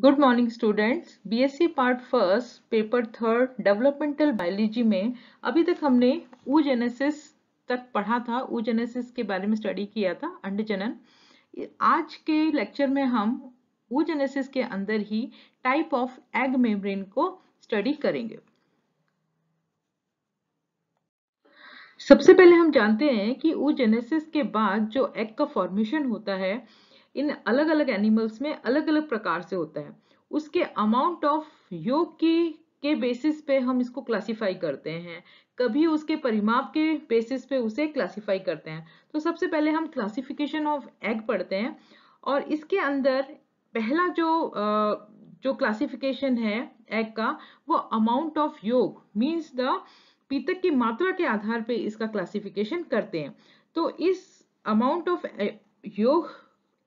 Good morning students BSc part first paper third developmental biology में अभी तक हमने ऊजेनेसिस तक पढ़ा था ऊजेनेसिस के बारे में स्टडी किया था अंड जनन आज के लेक्चर में हम ऊजेनेसिस के अंदर ही टाइप ऑफ एग मेम्ब्रेन को स्टडी करेंगे सबसे पहले हम जानते हैं कि ऊजेनेसिस के बाद जो एग का फॉर्मेशन होता है इन अलग अलग एनिमल्स में अलग अलग प्रकार से होता है उसके अमाउंट ऑफ योग की के बेसिस पे हम इसको क्लासिफाई करते हैं कभी उसके परिमाप के बेसिस पे उसे क्लासिफाई करते हैं तो सबसे पहले हम क्लासिफिकेशन ऑफ एग पढ़ते हैं और इसके अंदर पहला जो जो क्लासिफिकेशन है एग का वो amount of yolk means the पीतक की मात्रा के आधार पे इसका क्लासिफिकेशन करते हैं तो इस अमाउंट ऑफ योग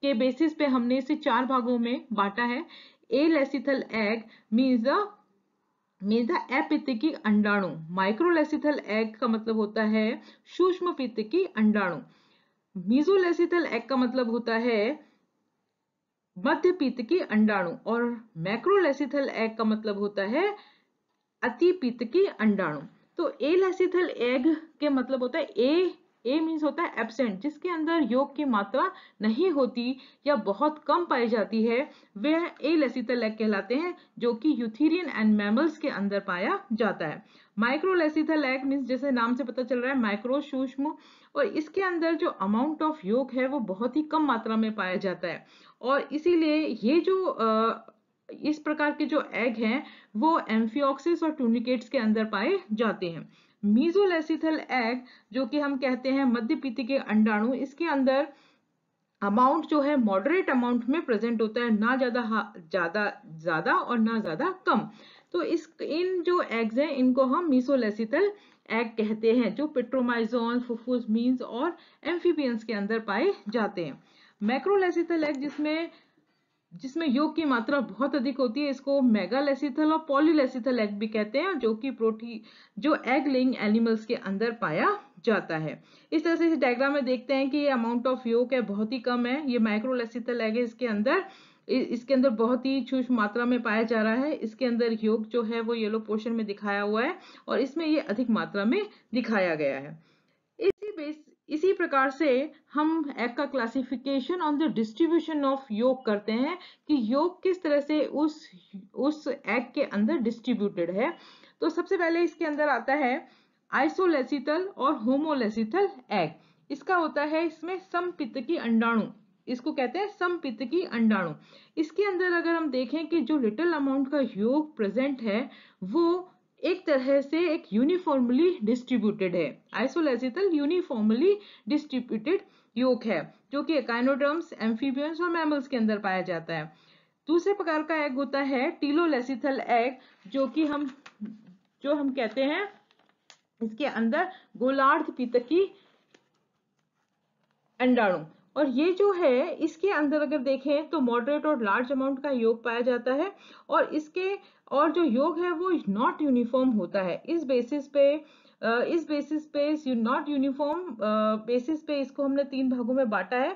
के बेसिस पे हमने इसे चार भागों में बांटा है alecithal egg means the means the की अंडाणु माइक्रोलेसिथल एग का मतलब होता है सूक्ष्म की अंडाणु मीजोलेसिथल एग का मतलब होता है मध्य की अंडाणु और मैक्रोलेसिथल एग का मतलब होता है अति पित्त की अंडाणु तो ए लेसिथल एग के मतलब होता है ए ए मीन्स होता है एबसेंट जिसके अंदर योग की मात्रा नहीं होती या बहुत कम पाई जाती है वह ए लेसिथलैक कहलाते हैं जो कि यूथीरियन एंड मैमल्स के अंदर पाया जाता है माइक्रो लेसिथलैक मीन्स जैसे नाम से पता चल रहा है माइक्रो सूक्ष्म और इसके अंदर जो अमाउंट ऑफ योग है वो बहुत ही कम मात्रा में पाया जाता है और इसीलिए ये जो इस प्रकार के जो एग हैं वो एम्फियोक्सिस और ट्यूनिकेट्स के अंदर पाए जाते हैं मीजोलेसिथल एग जो कि हम कहते हैं मध्य पीति के अंडाणु इसके अंदर अमाउंट जो है मॉडरेट अमाउंट में प्रेजेंट होता है ना ज्यादा ज्यादा ज्यादा और ना ज्यादा कम तो इस इन जो एग्स हैं इनको हम मीसोलेसिथल एग कहते हैं जो पेट्रोमाइजोन फुफूज मीन्स और एम्फीबियंस के अंदर पाए जाते हैं मैक्रोलेसिथल एग जिसमें जिसमें योग की मात्रा बहुत अधिक होती है इसको मेगालेसिथल और पॉलीलेसिथल एग भी कहते हैं जो कि प्रोटीन जो एग लिंग एनिमल्स के अंदर पाया जाता है इस तरह से इस डायग्राम में देखते हैं कि ये अमाउंट ऑफ योग है बहुत ही कम है ये माइक्रोलेसिथल एग है इसके अंदर इसके अंदर बहुत ही छूछ मात्रा में पाया जा रहा है इसके अंदर योग जो है वो येलो पोर्शन में दिखाया हुआ है और इसमें ये अधिक मात्रा में दिखाया गया है इसी बेस इसी प्रकार से हम एफ का classification on the distribution of yolk करते हैं कि योग किस तरह से उस उस एग के अंदर डिस्ट्रीब्यूटेड है तो सबसे पहले इसके अंदर आता है आइसोलेसिथल और होमोलेसिथल एग इसका होता है इसमें की अंडाणु इसको कहते हैं की अंडाणु इसके अंदर अगर हम देखें कि जो लिटिल अमाउंट का योग प्रेजेंट है वो एक तरह से एक यूनिफॉर्मली डिस्ट्रीब्यूटेड है आइसोलेसितल यूनिफॉर्मली डिस्ट्रीब्यूटेड योग है जो कि एकाइनोडर्म्स एम्फीबियंस और मैमल्स के अंदर पाया जाता है दूसरे प्रकार का एग होता है टीलोलेसिथल एग जो कि हम जो हम कहते हैं इसके अंदर गोलार्ध पीतकी अंडाणु और ये जो है इसके अंदर अगर देखें तो मॉडरेट और लार्ज अमाउंट का योग पाया जाता है और इसके और जो योग है वो नॉट यूनिफॉर्म होता है इस बेसिस पे इस बेसिस पे नॉट यूनिफॉर्म बेसिस पे इसको हमने तीन भागों में बांटा है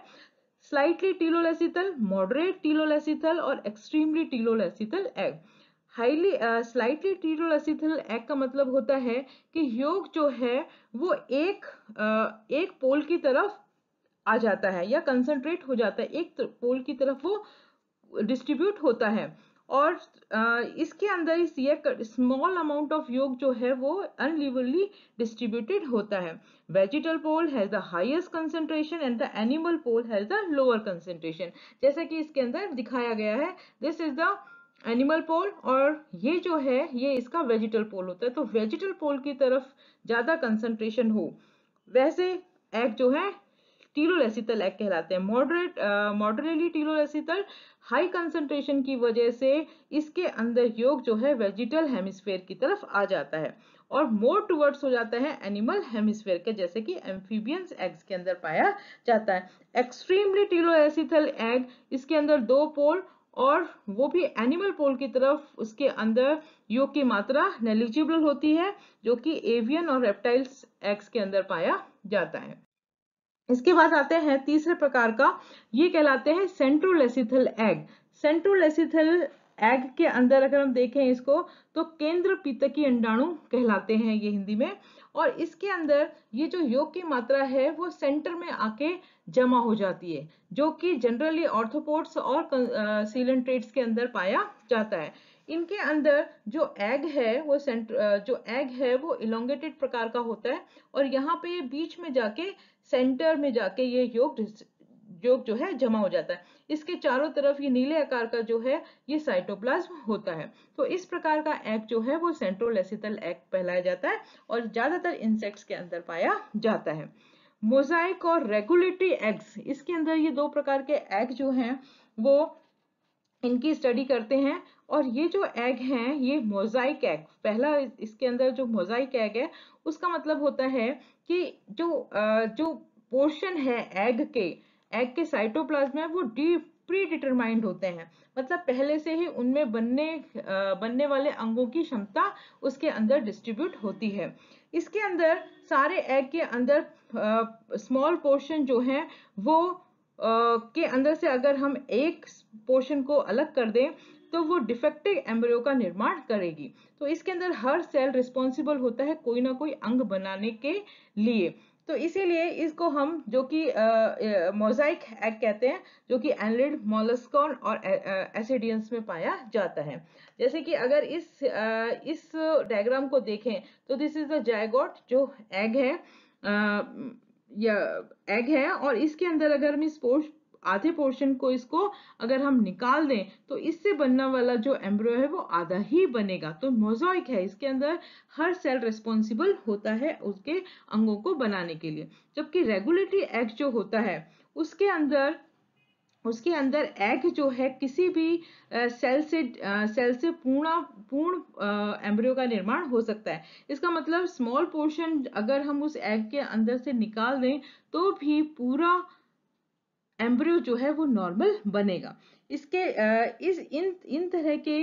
स्लाइटली टीलोलेसिथल मॉडरेट टीलोलेसिथल और extremely telolecithal egg highly slightly telolecithal egg का मतलब होता है कि योग जो है वो एक uh, एक पोल की तरफ आ जाता है या कंसंट्रेट हो जाता है एक पोल की तरफ वो डिस्ट्रीब्यूट होता है और इसके अंदर इस ये स्मॉल अमाउंट ऑफ योग जो है वो अनलिवली डिस्ट्रीब्यूटेड होता है vegetal pole has the highest concentration and the animal pole has the lower concentration जैसा कि इसके अंदर दिखाया गया है this is the animal pole और ये जो है ये इसका वेजिटल पोल होता है तो वेजिटल पोल की तरफ ज्यादा कंसनट्रेशन हो वैसे एग जो है टीलोल एसिटल कहलाते हैं मॉडरेट मॉडरेटली टीलोल हाई कंसंट्रेशन की वजह से इसके अंदर योग जो है वेजिटल हेमिस्फेयर की तरफ आ जाता है और मोर टूवर्ड्स हो जाता है एनिमल हेमिस्फेयर के जैसे कि एम्फीबियंस एग्स के अंदर पाया जाता है एक्सट्रीमली टीलोएसिथल एग इसके अंदर दो पोल और वो भी एनिमल पोल की तरफ उसके अंदर योग की मात्रा नेलिजिबल होती है जो कि एवियन और रेप्टाइल्स एग्स के अंदर पाया जाता है इसके बाद आते हैं तीसरे प्रकार का ये कहलाते हैं सेंट्रोलेसिथल एग सेंट्रोलेसिथल एग के अंदर अगर हम देखें इसको तो केंद्र पीतकी अंडाणु कहलाते हैं ये हिंदी में और इसके अंदर ये जो योग की मात्रा है वो सेंटर में आके जमा हो जाती है जो कि जनरली ऑर्थोपोर्ट्स और सीलेंट्रेट्स के अंदर पाया जाता है इनके अंदर जो एग है वो सेंट्र जो एग है वो इलोंगेटेड प्रकार का होता है और यहाँ पे बीच में जाके सेंटर में जाके ये योग योग जो है जमा हो जाता है इसके चारों तरफ ये नीले आकार का जो है ये साइटोप्लाज्म होता है तो इस प्रकार का एग जो है वो सेंट्रोलेसिटल एग पहलाया जाता है और ज्यादातर इंसेक्ट्स के अंदर पाया जाता है मोजाइक और रेगुलेटरी एग्स इसके अंदर ये दो प्रकार के एग जो हैं वो इनकी स्टडी करते हैं और ये जो एग हैं ये मोजाइक एग पहला इसके अंदर जो मोजाइक एग है उसका मतलब होता है कि जो जो पोर्शन है एग के एग के साइटोप्लाज्म है वो डी प्री डिटरमाइंड होते हैं मतलब पहले से ही उनमें बनने बनने वाले अंगों की क्षमता उसके अंदर डिस्ट्रीब्यूट होती है इसके अंदर सारे एग के अंदर स्मॉल पोर्शन जो है वो के अंदर से अगर हम एक पोर्शन को अलग कर दें तो वो डिफेक्टिव एम्ब्रियो का निर्माण करेगी तो इसके अंदर हर सेल रिस्पॉन्सिबल होता है कोई ना कोई अंग बनाने के लिए तो इसीलिए इसको हम जो कि मोजाइक एग कहते हैं जो कि एनलिड मोलस्कॉन और एसिडियंस में पाया जाता है जैसे कि अगर इस आ, इस डायग्राम को देखें तो दिस इज द जायगोट जो एग है आ, या एग है और इसके अंदर अगर हम इस आधे पोर्शन को इसको अगर हम निकाल दें तो इससे बनने वाला जो एम्ब्रो है वो आधा ही बनेगा तो मोजॉइक है इसके अंदर हर सेल रिस्पॉन्सिबल होता है उसके अंगों को बनाने के लिए जबकि रेगुलेटरी एग जो होता है उसके अंदर उसके अंदर एग जो है किसी भी सेल से सेल से पूर्ण पूर्ण एम्ब्रियो का निर्माण हो सकता है इसका मतलब स्मॉल पोर्शन अगर हम उस एग के अंदर से निकाल दें तो भी पूरा एम्ब्रियो जो है वो नॉर्मल बनेगा इसके इस इन इन तरह के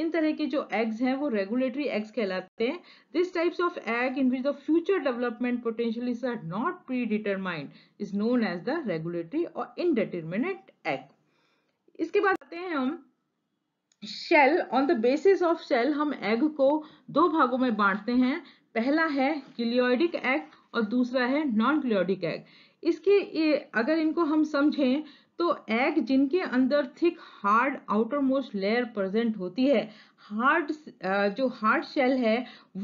इन तरह के जो एग्स हैं वो रेगुलेटरी एग्स कहलाते हैं this types of egg in which the future development potential is are not predetermined is known as the regulatory और इनडिटर्मिनेट एग इसके बाद आते हैं हम shell on the basis of shell हम एग को दो भागों में बांटते हैं पहला है किलियोडिक एग और दूसरा है नॉन ग्लियोडिक एग इसके ए, अगर इनको हम समझें तो एग जिनके अंदर thick hard outermost layer present होती है हार्ड जो हार्ड शेल है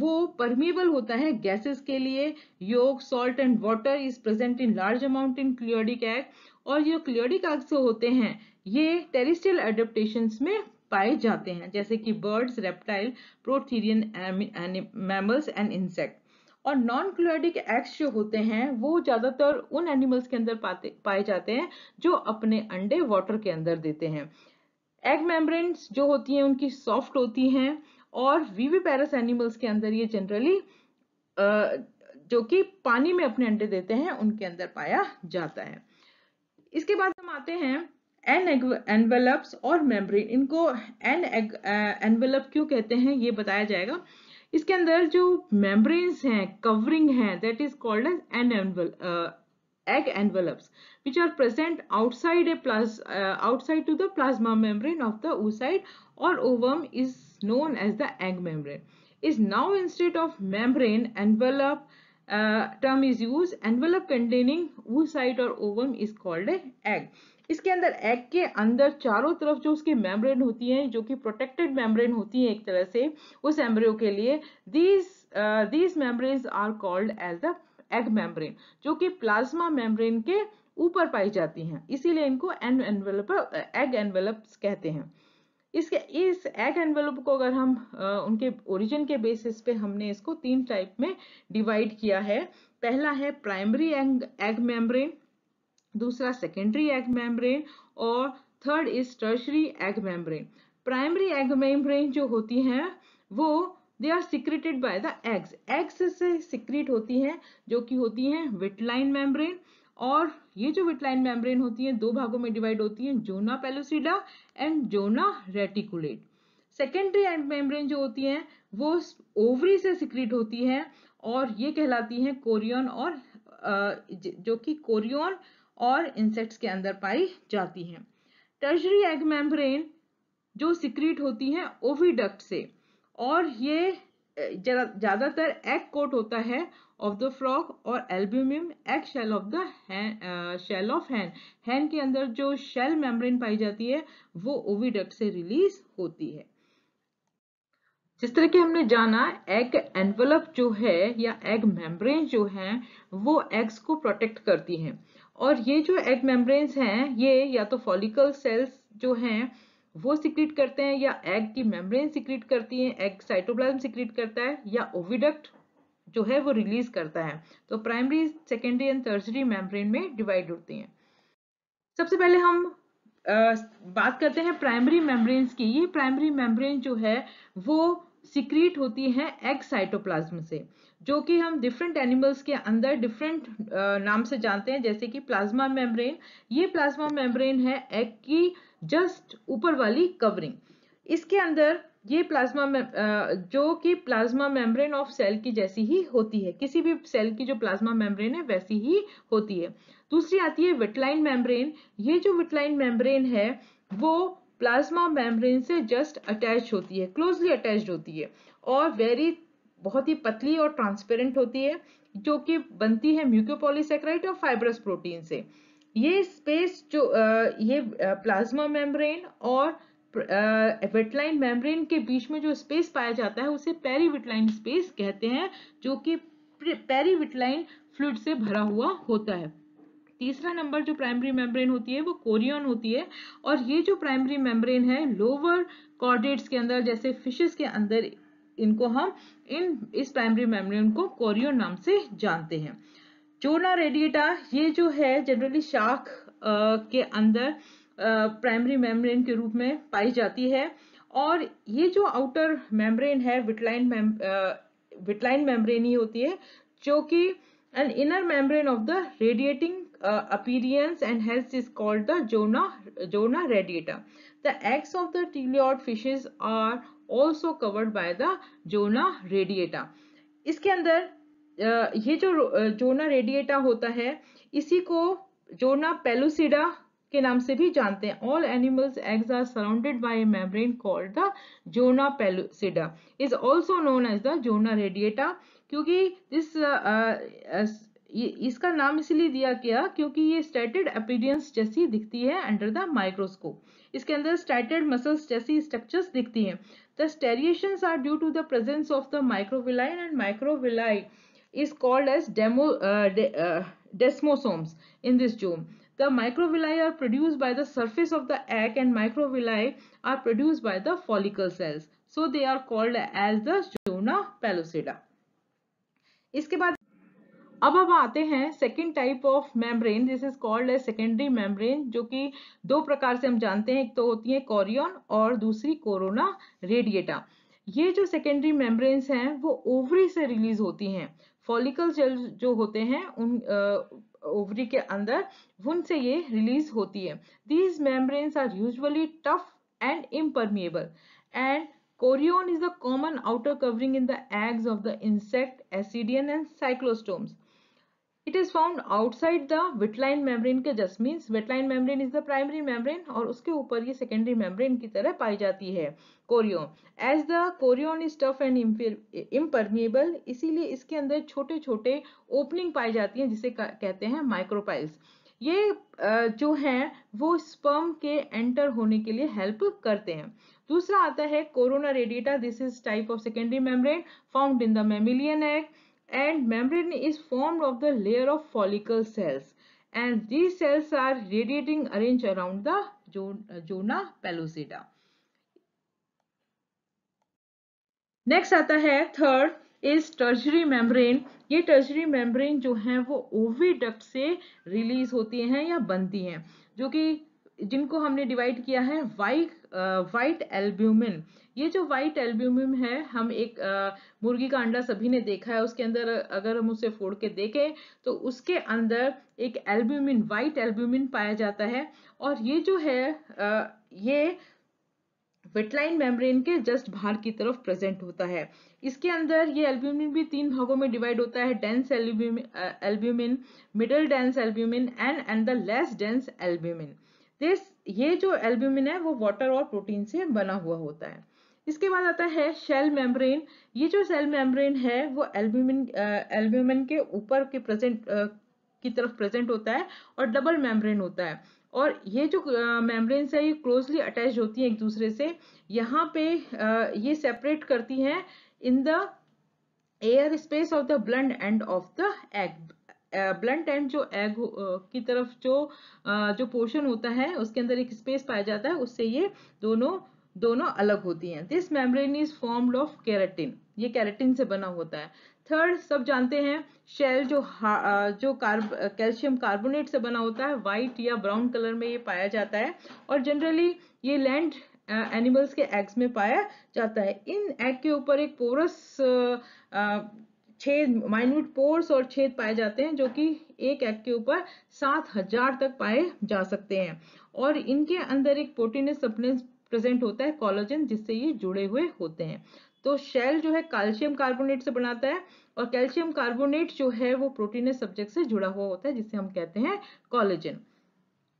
वो परमिबल होता है गैसेस के लिए yolk salt and water is present in large amount in cleidoic egg और जो क्लियोडिक एग से होते हैं ये टेरिस्टल एडेप्टेशन में पाए जाते हैं जैसे कि birds reptile prototherian mammals and insect और नॉन क्लोडिक एग्स जो होते हैं वो ज़्यादातर उन एनिमल्स के अंदर पाते पाए जाते हैं जो अपने अंडे वाटर के अंदर देते हैं एग मेम्ब्रेन्स जो होती हैं उनकी सॉफ्ट होती हैं और वीवी पैरस एनिमल्स के अंदर ये जनरली जो कि पानी में अपने अंडे देते हैं उनके अंदर पाया जाता है इसके बाद हम आते हैं एन एग एनवेलप्स और मेम्ब्रेन इनको एन एनवेलप क्यों कहते हैं ये बताया जाएगा इसके अंदर जो मेम्ब्रेन्स हैं कवरिंग है that is called as an envelope egg envelopes which are present outside a plus outside to the plasma membrane of the oocyte और ovum is known as the egg membrane is now instead of membrane envelope term is use envelope containing oocyte और ovum is called a egg इसके अंदर egg के अंदर चारों तरफ जो उसकी मेम्ब्रेन होती है जो कि प्रोटेक्टेड मेम्ब्रेन होती है एक तरह से उस एम्ब्रियो के लिए these these membrane are called as the egg membrane जो कि प्लाज्मा मेम्ब्रेन के ऊपर पाई जाती हैं इसीलिए इनको एन एनवेलप एग एनवेलप कहते हैं इसके इस एग एनवेलप को अगर हम uh, उनके ओरिजिन के बेसिस पे हमने इसको तीन टाइप में डिवाइड किया है पहला है प्राइमरी एग मेम्ब्रेन दूसरा सेकेंडरी एग मेम्ब्रेन और third is tertiary egg membrane primary egg membrane जो होती है वो they are secreted by the eggs eggs से सिक्रेट होती हैं जो कि होती हैं विटलाइन मेम्ब्रेन और ये जो विटलाइन मेम्ब्रेन होती है दो भागों में डिवाइड होती है zona pellucida and zona reticulate secondary and membrane जो होती है वो ओवरी से सिक्रेट होती है और ये कहलाती है कोरियन और जो कि कोरियन और इंसेक्ट्स के अंदर पाई जाती हैं टर्जरी एग मेम्ब्रेन जो सिक्रीट होती हैं ओविडक्ट से और ये ज़्यादातर एग कोट होता है ऑफ द फ्रॉक और albumin egg shell of the shell of hen hen के अंदर जो शेल मेम्ब्रेन पाई जाती है वो ओविडक्ट से रिलीज होती है जिस तरह के हमने जाना एग एनवलप जो है या एग मेम्ब्रेन जो है वो एग्स को प्रोटेक्ट करती हैं और ये जो एग मेम्ब्रेन्स हैं ये या तो फॉलिकल सेल्स जो हैं वो सिक्रिट करते हैं या एग की मेम्ब्रेन सिक्रिट करती है एग साइटोप्लाज्म सिक्रिट करता है या ओविडक्ट जो है वो रिलीज करता है तो primary secondary and tertiary membrane में डिवाइड होती हैं सबसे पहले हम आ, बात करते हैं प्राइमरी मेम्ब्रेन्स की ये प्राइमरी मेम्ब्रेन जो है वो सिक्रीट होती है एग साइटोप्लाज्म से जो कि हम डिफरेंट एनिमल्स के अंदर डिफरेंट नाम से जानते हैं जैसे कि प्लाज्मा मेम्ब्रेन ये प्लाज्मा मेम्ब्रेन है एग की जस्ट ऊपर वाली कवरिंग इसके अंदर ये प्लाज्मा जो कि प्लाज्मा मेम्ब्रेन ऑफ सेल की जैसी ही होती है किसी भी सेल की जो प्लाज्मा मेम्ब्रेन है वैसी ही होती है दूसरी आती है विटलाइन मेम्ब्रेन ये जो विटलाइन मेम्ब्रेन है वो प्लाज्मा मेम्ब्रेन से जस्ट अटैच होती है क्लोजली अटैच होती है और वेरी बहुत ही पतली और ट्रांसपेरेंट होती है जो कि बनती है म्यूक्योपोलीसेक्राइट और फाइब्रस प्रोटीन से ये स्पेस जो ये प्लाज्मा मेम्ब्रेन और वेटलाइन मेम्ब्रेन के बीच में जो स्पेस पाया जाता है उसे पेरीविटलाइन स्पेस कहते हैं जो कि पेरीविटलाइन फ्लूड से भरा हुआ होता है तीसरा नंबर जो प्राइमरी मेम्ब्रेन होती है वो कोरियन होती है और ये जो प्राइमरी मेम्ब्रेन है लोअर कॉर्डेट्स के अंदर जैसे फिशेस के अंदर इनको हम इन इस प्राइमरी मेम्ब्रेन को कोरियो नाम से जानते हैं चूर्णा रेडिएटा ये जो है जनरली शाख के अंदर प्राइमरी मेम्ब्रेन के रूप में पाई जाती है और ये जो आउटर मेम्ब्रेन है विटलाइन विटलाइन मेम्ब्रेन ही होती है जो कि an inner membrane of the radiating appearance and health is called the zona zona radiata the the of the teleost fishes are also covered by the zona radiata इसके अंदर ये जो जोना radiata होता है इसी को जोना पेलुसिडा के नाम से भी जानते हैं all animals eggs are surrounded by a membrane called the zona pellucida is also known as the zona radiata क्योंकि दिस इसका नाम इसलिए दिया गया क्योंकि ये स्टेटेड अपीरियंस जैसी दिखती है अंडर द माइक्रोस्कोप इसके अंदर स्टेटेड मसल्स जैसी स्ट्रक्चर्स दिखती हैं The striations are due to the presence of the microvilli and microvilli is called as demo, uh, de, uh, desmosomes in this germ. The microvilli are produced by the surface of the egg and microvilli are produced by the follicle cells. So they are called as the zona pellucida. इसके बाद अब हम आते हैं second type of membrane this is called a secondary membrane जो कि दो प्रकार से हम जानते हैं एक तो होती है कॉरियन और दूसरी कोरोना रेडिएटा ये जो सेकेंडरी मेम्ब्रेन्स हैं वो ओवरी से रिलीज होती हैं फॉलिकल सेल जो होते हैं उन ओवरी के अंदर उनसे ये रिलीज होती है these membranes are usually tough and impermeable and chorion is the common outer covering in the eggs of the insect ascidian and cyclostomes it is found outside the vitelline membrane के just means vitelline membrane is the primary membrane और उसके ऊपर ये secondary membrane की तरह पाई जाती है chorion as the chorion is tough and impermeable इसीलिए इसके अंदर छोटे छोटे ओपनिंग पाई जाती हैं जिसे कहते हैं माइक्रोपाइल्स ये जो है वो स्पर्म के एंटर होने के लिए हेल्प करते हैं दूसरा आता है corona radiata this is type of secondary membrane found in the mammalian act and membrane is formed of the layer of follicle cells and these cells are radiating arranged around the zona pellucida. next aata hai third is tertiary membrane ye tertiary membrane jo hai wo oviduct se release hoti hain ya banti hain jo ki जिनको हमने divide किया है white white albumin ये जो white albumin है हम एक आ, uh, मुर्गी का अंडा सभी ने देखा है उसके अंदर अगर हम उसे फोड़ के देखें तो उसके अंदर एक एल्ब्यूमिन वाइट एल्ब्यूमिन पाया जाता है और ये जो है आ, uh, ये वेटलाइन मेम्ब्रेन के जस्ट बाहर की तरफ प्रेजेंट होता है इसके अंदर ये एल्ब्यूमिन भी तीन भागों में डिवाइड होता है dense albumin middle dense albumin and and the less dense albumin this ये जो एल्ब्यूमिन है वो वाटर और प्रोटीन से बना हुआ होता है इसके बाद आता है शेल मेम्ब्रेन ये जो सेल मेम्ब्रेन है वो एल्ब्यूमिन एल्ब्यूमिन के ऊपर के प्रेजेंट की तरफ प्रेजेंट होता है और डबल मेम्ब्रेन होता है और ये जो मेम्ब्रेन है ये क्लोजली अटैच होती हैं एक दूसरे से यहाँ पे uh, ये सेपरेट करती हैं in the air space of the blood end of the egg blunt end जो एग की तरफ जो जो पोर्शन होता है उसके अंदर एक स्पेस पाया जाता है उससे ये दोनों दोनों अलग होती हैं this membrane is formed of keratin ये कैरेटिन से बना होता है थर्ड सब जानते हैं शेल जो जो कार्ब कैल्शियम कार्बोनेट से बना होता है वाइट या ब्राउन कलर में ये पाया जाता है और जनरली ये लैंड एनिमल्स के एग्स में पाया जाता है इन एग के ऊपर एक पोरस छेद माइन्यूट पोर्स और छेद पाए जाते हैं जो कि एक एक्ट के ऊपर सात हजार तक पाए जा सकते हैं और इनके अंदर एक प्रोटीनस सप्लेंस प्रेजेंट होता है कॉलोजन जिससे ये जुड़े हुए होते हैं तो शेल जो है कैल्शियम कार्बोनेट से बनाता है और कैल्शियम कार्बोनेट जो है वो प्रोटीनस सब्जेक्ट से जुड़ा हुआ होता है जिसे हम कहते हैं कॉलेजन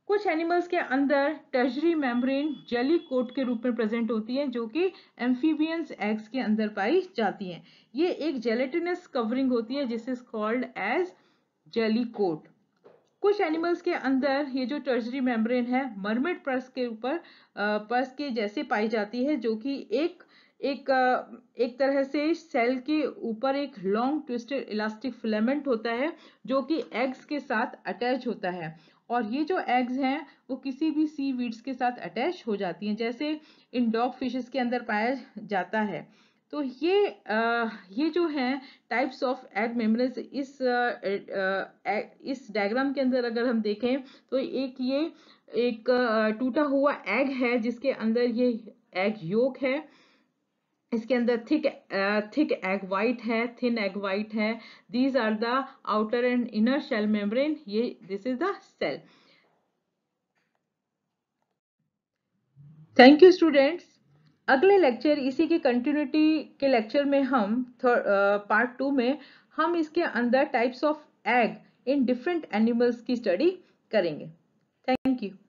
कुछ एनिमल्स के अंदर टर्जरी मेम्ब्रेन जेली कोट के रूप में प्रेजेंट होती है जो कि एम्फीबियंस एग्स के अंदर पाई जाती हैं ये एक जेलेटिनस कवरिंग होती है जिस is called as jelly coat कुछ एनिमल्स के अंदर ये जो टर्जरी मेम्ब्रेन है मरमेड पर्स के ऊपर पर्स के जैसे पाई जाती है जो कि एक एक एक तरह से सेल के ऊपर एक लॉन्ग ट्विस्टेड इलास्टिक फिलामेंट होता है जो कि एग्स के साथ अटैच होता है और ये जो एग्स हैं वो किसी भी सी वीड्स के साथ अटैच हो जाती हैं जैसे इन डॉग फिशेस के अंदर पाया जाता है तो ये आ, ये जो है टाइप्स ऑफ एग मेम्ब्रेन्स इस आ, आ, इस डायग्राम के अंदर अगर हम देखें तो एक ये एक टूटा हुआ एग है जिसके अंदर ये एग योक है इसके अंदर थिक थिक एग वाइट है थिन एग वाइट है these are the outer and inner shell membrane ये this is the shell thank you students अगले लेक्चर इसी के कंटिन्यूटी के लेक्चर में हम पार्ट टू में हम इसके अंदर types of egg in different animals की स्टडी करेंगे थैंक यू